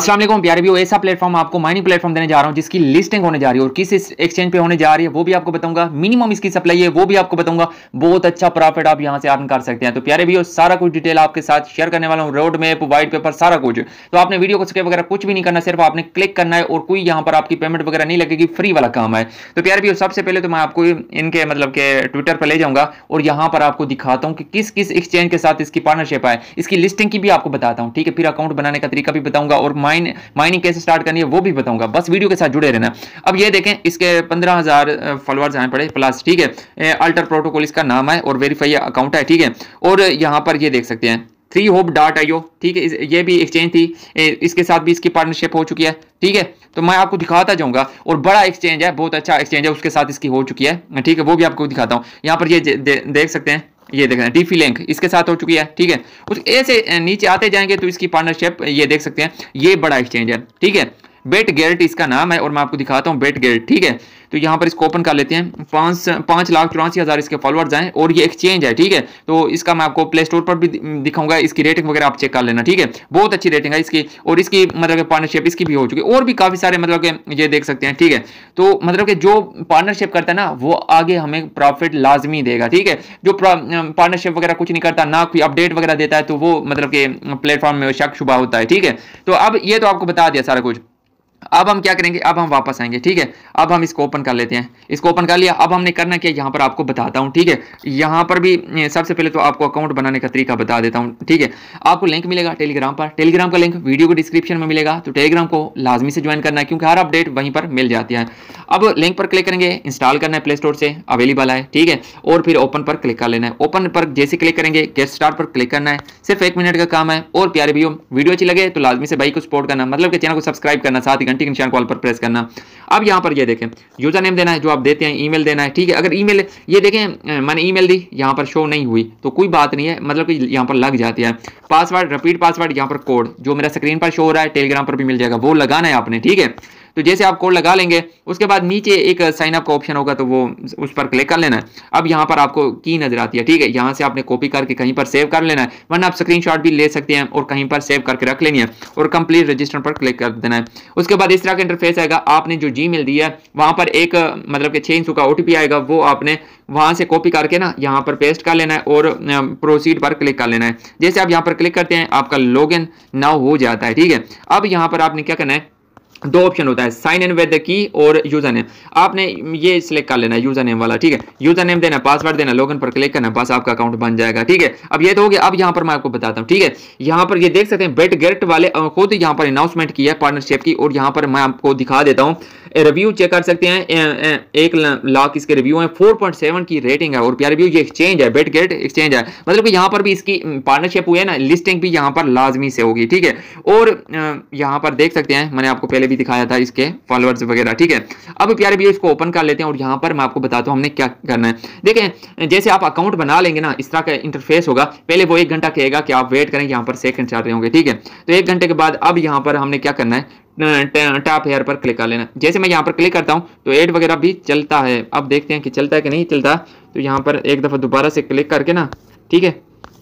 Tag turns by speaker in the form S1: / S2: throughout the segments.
S1: असल प्यारे भी ऐसा प्लेटफॉर्म आपको माइनिंग प्लेटफॉर्म देने जा रहा हूँ जिसकी लिस्टिंग होने जा रही है और किस एक्सचेंज पे होने जा रही है वो भी आपको बताऊंगा मिनिमम इसकी सप्लाई है वो भी आपको बताऊंगा बहुत अच्छा प्रॉफिट आप यहाँ से अर्न कर सकते हैं तो प्यारे भी सारा कुछ डिटेल आपके साथ शेयर करने वाला हूँ रोड मैप व्हाइट पेपर सारा कुछ तो आपने वीडियो को स्केप वगैरह कुछ भी नहीं करना सिर्फ आपने क्लिक करना है और कोई यहाँ पर आपकी पेमेंट वगैरह नहीं लगेगी फ्री वाला काम है तो प्यारे भी सबसे पहले तो मैं आपको इनके मतलब के ट्विटर पर ले जाऊंगा और यहाँ पर आपको दिखाता हूँ कि किस किस एक्सचेंज के साथ इसकी पार्टनरशिप है इसकी लिस्टिंग की भी आपको बताता हूँ ठीक है फिर अकाउंट बनाने का तरीका भी बताऊंगा और माइन माइनिंग कैसे स्टार्ट करनी है वो भी बताऊंगा बस वीडियो के साथ जुड़े रहना अब ये देखें इसके पंद्रह हज़ार फॉलोअर्स आए पड़े प्लस ठीक है अल्टर प्रोटोकॉल इसका नाम है और वेरीफाई अकाउंट है ठीक है और यहाँ पर ये देख सकते हैं थ्री होप डॉट आईओ ठीक है ये भी एक्सचेंज थी इसके साथ भी इसकी पार्टनरशिप हो चुकी है ठीक है तो मैं आपको दिखाता जाऊंगा और बड़ा एक्सचेंज है बहुत अच्छा एक्सचेंज है उसके साथ इसकी हो चुकी है ठीक है वो भी आपको दिखाता हूँ यहाँ पर ये दे, देख सकते हैं ये देख रहे हैं डीफी लिंक e इसके साथ हो चुकी है ठीक है उस से नीचे आते जाएंगे तो इसकी पार्टनरशिप ये देख सकते हैं ये बड़ा एक्सचेंज है ठीक है बेट गेट इसका नाम है और मैं आपको दिखाता हूँ बेट गेट ठीक है तो यहाँ पर इसको ओपन कर लेते हैं पाँच पाँच लाख चौरासी हज़ार इसके फॉलोअर्स हैं और ये एक्सचेंज है ठीक है तो इसका मैं आपको प्ले स्टोर पर भी दिखाऊंगा इसकी रेटिंग वगैरह आप चेक कर लेना ठीक है बहुत अच्छी रेटिंग है इसकी और इसकी मतलब पार्टनरशिप इसकी भी हो चुकी है और भी काफ़ी सारे मतलब के ये देख सकते हैं ठीक है तो मतलब कि जो पार्टनरशिप करता है ना वो आगे हमें प्रॉफिट लाजमी देगा ठीक है जो पार्टनरशिप वगैरह कुछ नहीं करता ना कोई अपडेट वगैरह देता है तो वो मतलब के प्लेटफॉर्म में शक शुभा होता है ठीक है तो अब ये तो आपको बता दिया सारा कुछ अब हम क्या करेंगे अब हम वापस आएंगे ठीक है अब हम इसको ओपन कर लेते हैं इसको ओपन कर लिया अब हमने करना क्या यहाँ पर आपको बताता हूँ ठीक है यहाँ पर भी सबसे पहले तो आपको अकाउंट बनाने का तरीका बता देता हूँ ठीक है आपको लिंक मिलेगा टेलीग्राम पर टेलीग्राम का लिंक वीडियो को डिस्क्रिप्शन में मिलेगा तो टेलीग्राम को लाजमी से ज्वाइन करना है क्योंकि हर अपडेट वहीं पर मिल जाती है अब लिंक पर क्लिक करेंगे इंस्टॉल करना है प्ले स्टोर से अवेलेबल है ठीक है और फिर ओपन पर क्लिक कर लेना है ओपन पर जैसे क्लिक करेंगे गेट स्टार पर क्लिक करना है सिर्फ एक मिनट का काम है और प्यारे भी वीडियो अच्छी लगे तो लाजमी से भाई को सपोर्ट करना मतलब कि चैनल को सब्सक्राइब करना साथ ही घंटी के निशान कॉल पर प्रेस करना अब यहाँ पर ये देखें यूजर नेम देना है जो आप देते हैं ईमेल देना है ठीक है अगर ईमेल ये देखें मैंने ईमेल दी यहाँ पर शो नहीं हुई तो कोई बात नहीं है मतलब कि यहाँ पर लग जाती है पासवर्ड रिपीट पासवर्ड यहाँ पर कोड जो मेरा स्क्रीन पर शो हो रहा है टेलीग्राम पर भी मिल जाएगा वो लगाना है आपने ठीक है तो जैसे आप कोड लगा लेंगे उसके बाद नीचे एक साइन अप का ऑप्शन होगा तो वो उस पर क्लिक कर लेना है अब यहाँ पर आपको की नजर आती है ठीक है यहाँ से आपने कॉपी करके कहीं पर सेव कर लेना है वरना आप स्क्रीन भी ले सकते हैं और कहीं पर सेव करके रख लेनी है और कंप्लीट रजिस्टर पर क्लिक कर देना है उसके बाद इस तरह का इंटरफेस आएगा आपने जो जी मिल दिया है वहाँ पर एक मतलब कि छः इंसू का ओ आएगा वो आपने वहाँ से कॉपी करके ना यहाँ पर पेस्ट कर लेना है और प्रोसीड पर क्लिक कर लेना है जैसे आप यहाँ पर क्लिक करते हैं आपका लॉग इन नाउ हो जाता है ठीक है अब यहाँ पर आपने क्या करना है दो ऑप्शन होता है साइन इन विद की और यूजर नेम आपने ये सिलेक्ट कर लेना यूजर नेम वाला ठीक है यूजर नेम देना पासवर्ड देना लॉगिन पर क्लिक करना बस आपका अकाउंट बन जाएगा ठीक है अब ये तो हो गया अब यहाँ पर मैं आपको बताता हूँ ठीक है यहाँ पर ये देख सकते हैं बेट गेट वाले खुद यहाँ पर अनाउंसमेंट किया पार्टनरशिप की और यहाँ पर मैं आपको दिखा देता हूँ रिव्यू चेक कर सकते हैं एक लाख इसके रिव्यू हैं सेवन की रेटिंग है और प्यार रिव्यू ये एक्सचेंज है गेट एक्सचेंज है मतलब कि यहाँ पर भी इसकी पार्टनरशिप हुई है ना लिस्टिंग भी यहाँ पर लाजमी से होगी ठीक है और यहाँ पर देख सकते हैं मैंने आपको पहले भी दिखाया था इसके फॉलोअर्स वगैरह ठीक है अब प्यार रिव्यू इसको ओपन कर लेते हैं और यहाँ पर मैं आपको बताता हूँ हमने क्या करना है देखें जैसे आप अकाउंट बना लेंगे ना इस तरह का इंटरफेस होगा पहले वो एक घंटा कहेगा कि आप वेट करें यहाँ पर सेकंड चाह रहे होंगे ठीक है तो एक घंटे के बाद अब यहाँ पर हमने क्या करना है टैप हेयर पर क्लिक कर लेना जैसे मैं यहाँ पर क्लिक करता हूँ तो एड वगैरह भी चलता है अब देखते हैं कि चलता है कि नहीं चलता तो यहाँ पर एक दफ़ा दोबारा से क्लिक करके ना ठीक है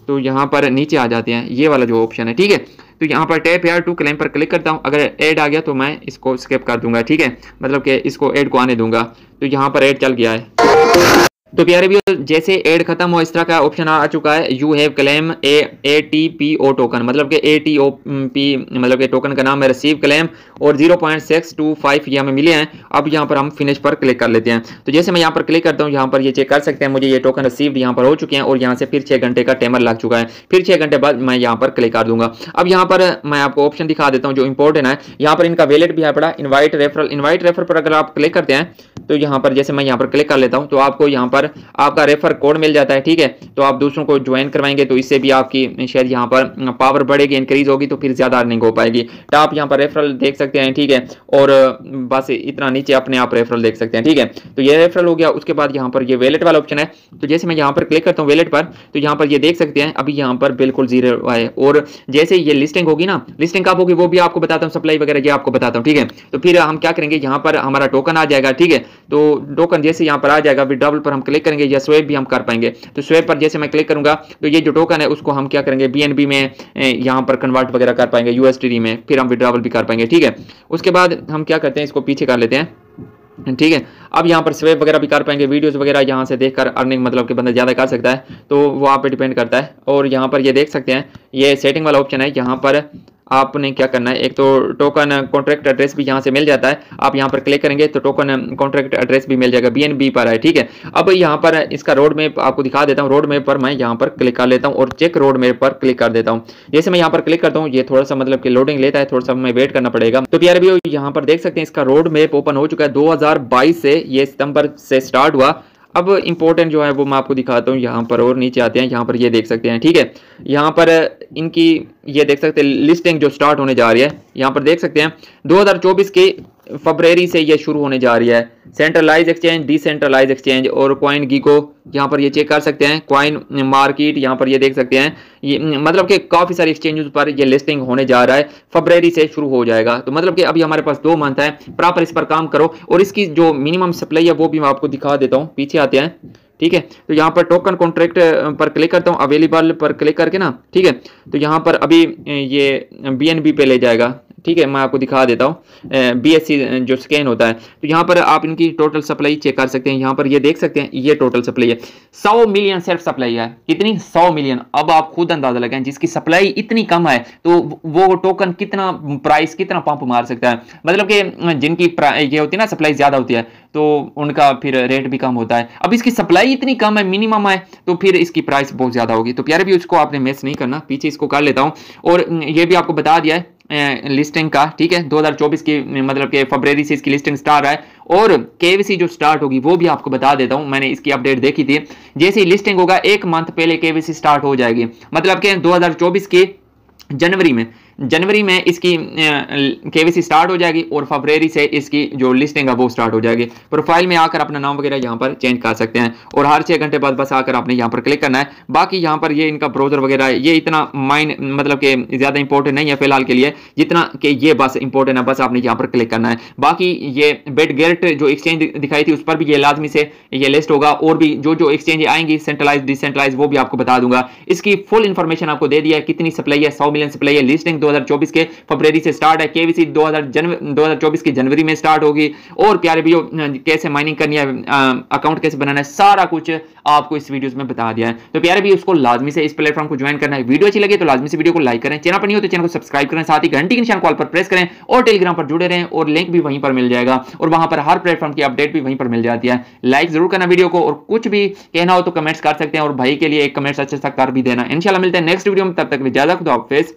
S1: तो यहाँ पर नीचे आ जाते हैं ये वाला जो ऑप्शन है ठीक है तो यहाँ पर टैप हेयर टू क्लेम पर क्लिक करता हूँ अगर एड आ गया तो मैं इसको स्किप कर दूंगा ठीक है मतलब कि इसको एड को आने दूंगा तो यहाँ पर एड चल गया है तो प्यारे भी जैसे एड खत्म हो इस तरह का ऑप्शन आ चुका है you have claim a A T P O token मतलब कि ए टी ओ पी मतलब कि टोकन का नाम है रिसीव क्लेम और zero point six two five ये हमें मिले हैं अब यहाँ पर हम फिनिश पर क्लिक कर लेते हैं तो जैसे मैं यहाँ पर क्लिक करता हूँ यहाँ पर ये चेक कर सकते हैं मुझे ये टोकन रिसीव यहाँ पर हो चुके हैं और यहाँ से फिर छः घंटे का टेमर लग चुका है फिर छः घंटे बाद मैं यहाँ पर क्लिक कर दूंगा अब यहाँ पर मैं आपको ऑप्शन दिखा देता हूँ जो इंपॉर्टेंट है यहाँ पर इनका वेलेट भी है पड़ा इन्वाइट रेफरल इन्वाइट रेफर पर अगर आप क्लिक करते हैं तो यहाँ पर जैसे मैं यहाँ पर क्लिक कर लेता हूँ तो आपको यहाँ पर पर आपका रेफर कोड मिल जाता है ठीक है तो आप दूसरों को ज्वाइन करवाएंगे तो इससे भी आपकी शायद यहाँ पर पावर बढ़ेगी इंक्रीज होगी तो फिर ज़्यादा अर्निंग हो पाएगी तो आप यहाँ पर रेफरल देख सकते हैं ठीक है और बस इतना नीचे अपने आप रेफरल देख सकते हैं ठीक है तो ये रेफरल हो गया उसके बाद यहाँ पर ये वैलेट वाला ऑप्शन है तो जैसे मैं यहाँ पर क्लिक करता हूँ वैलेट पर तो यहाँ पर ये देख सकते हैं अभी यहाँ पर बिल्कुल जीरो है और जैसे ये लिस्टिंग होगी ना लिस्टिंग कब होगी वो भी आपको बताता हूँ सप्लाई वगैरह ये आपको बताता हूँ ठीक है तो फिर हम क्या करेंगे यहाँ पर हमारा टोकन आ जाएगा ठीक है तो टोकन जैसे यहाँ पर आ जाएगा विड्रावल पर हम क्लिक करेंगे या स्वेप भी हम कर पाएंगे तो स्वेप पर जैसे मैं क्लिक करूंगा तो ये जो टोकन है उसको हम क्या करेंगे बी में यहाँ पर कन्वर्ट वगैरह कर पाएंगे यू में फिर हम विड्रावल भी कर पाएंगे ठीक है उसके बाद हम क्या करते हैं इसको पीछे कर लेते हैं ठीक है अब यहाँ पर स्वेप वगैरह भी कर पाएंगे वीडियोस वगैरह यहाँ से देखकर अर्निंग मतलब कि बंदा ज़्यादा कर सकता है तो वो आप पे डिपेंड करता है और यहाँ पर ये देख सकते हैं ये सेटिंग वाला ऑप्शन है यहाँ पर आपने क्या करना है एक तो टोकन कॉन्ट्रैक्ट एड्रेस भी यहाँ से मिल जाता है आप यहाँ पर क्लिक करेंगे तो टोकन कॉन्ट्रैक्ट एड्रेस भी मिल जाएगा बी पर है ठीक है अब यहाँ पर इसका रोड मैप आपको दिखा देता हूँ रोड मैप पर मैं यहाँ पर क्लिक कर लेता हूँ और चेक रोड मैप पर क्लिक कर देता हूँ जैसे मैं यहाँ पर क्लिक करता हूँ ये थोड़ा सा मतलब कि लोडिंग लेता है थोड़ा सा हमें वेट करना पड़ेगा तो प्यारे भी यहाँ पर देख सकते हैं इसका रोड मैप ओपन हो चुका है दो से ये सितंबर से स्टार्ट हुआ अब इंपॉर्टेंट जो है वो मैं आपको दिखाता हूँ यहाँ पर और नीचे आते हैं यहाँ पर ये देख सकते हैं ठीक है यहाँ पर इनकी ये देख सकते हैं लिस्टिंग जो स्टार्ट होने जा रही है यहाँ पर देख सकते हैं 2024 के फरवरी से ये शुरू होने जा रही है सेंट्रलाइज एक्सचेंज डिसेंट्रलाइज एक्सचेंज और कॉइन गीको यहाँ पर ये चेक कर सकते हैं कॉइन मार्केट यहाँ पर ये देख सकते हैं ये मतलब कि काफ़ी सारे एक्सचेंजेस पर ये लिस्टिंग होने जा रहा है फरवरी से शुरू हो जाएगा तो मतलब कि अभी हमारे पास दो मंथ है प्रॉपर इस पर काम करो और इसकी जो मिनिमम सप्लाई है वो भी मैं आपको दिखा देता हूँ पीछे आते हैं ठीक है तो यहाँ पर टोकन कॉन्ट्रैक्ट पर क्लिक करता हूँ अवेलेबल पर क्लिक करके ना ठीक है तो यहाँ पर अभी ये बी पे ले जाएगा ठीक है मैं आपको दिखा देता हूँ बी एस सी जो स्कैन होता है तो यहाँ पर आप इनकी टोटल सप्लाई चेक कर सकते हैं यहाँ पर ये देख सकते हैं ये टोटल सप्लाई है सौ मिलियन सेल्फ सप्लाई है कितनी सौ मिलियन अब आप खुद अंदाजा लगाएं जिसकी सप्लाई इतनी कम है तो वो टोकन कितना प्राइस कितना पंप मार सकता है मतलब कि जिनकी ये होती है ना सप्लाई ज़्यादा होती है तो उनका फिर रेट भी कम होता है अब इसकी सप्लाई इतनी कम है मिनिमम है तो फिर इसकी प्राइस बहुत ज़्यादा होगी तो प्यारे भी उसको आपने मिस नहीं करना पीछे इसको कर लेता हूँ और ये भी आपको बता दिया है लिस्टिंग का ठीक है 2024 की मतलब के फरवरी से इसकी लिस्टिंग स्टार्ट है और केवीसी जो स्टार्ट होगी वो भी आपको बता देता हूं मैंने इसकी अपडेट देखी थी जैसे ही लिस्टिंग होगा एक मंथ पहले केवीसी स्टार्ट हो जाएगी मतलब के 2024 के जनवरी में जनवरी में इसकी केवीसी स्टार्ट हो जाएगी और फरवरी से इसकी जो लिस्टिंग है वो स्टार्ट हो जाएगी प्रोफाइल में आकर अपना नाम वगैरह यहाँ पर चेंज कर सकते हैं और हर छः घंटे बाद बस आकर आपने यहाँ पर क्लिक करना है बाकी यहाँ पर ये इनका ब्राउजर वगैरह ये इतना माइंड मतलब कि ज़्यादा इंपॉर्टेंट नहीं है फिलहाल के लिए जितना कि ये बस इंपॉर्टेंट है बस आपने यहाँ पर क्लिक करना है बाकी ये बेड गेट जो एक्सचेंज दिखाई थी उस पर भी ये लाजमी से ये लिस्ट होगा और भी जो जो एक्सचेंज आएंगी सेंट्रलाइज डिसेंट्रलाइज वो भी आपको बता दूंगा इसकी फुल इन्फॉर्मेशन आपको दे दिया कितनी सप्लाई है सौ मिलियन सप्लाई है लिस्टिंग दो 2024 के फरवरी से स्टार्ट है केवीसी 2000 जनवरी 2024 के जनवरी में स्टार्ट होगी और प्यारे भैया कैसे माइनिंग करनी है अकाउंट कैसे बनाना है सारा कुछ आपको इस वीडियो में बता दिया है तो प्यारे भैया उसको लाजमी से इस प्लेटफॉर्म को ज्वाइन करना है वीडियो अच्छी लगे तो लाजमी से वीडियो को लाइक करें चैनल पर नहीं हो तो चैनल को सब्सक्राइब करें साथ ही घंटी के निशान कॉल पर प्रेस करें और टेलीग्राम पर जुड़े रहें और लिंक भी वहीं पर मिल जाएगा और वहां पर हर प्लेटफॉर्म की अपडेट भी वहीं पर मिल जाती है लाइक जरूर करना वीडियो को और कुछ भी कहना हो तो कमेंट्स कर सकते हैं और भाई के लिए एक कमेंट्स अच्छे सा कर भी देना इंशाल्लाह मिलते हैं नेक्स्ट वीडियो में तब तक इजाजत खुदा हाफिज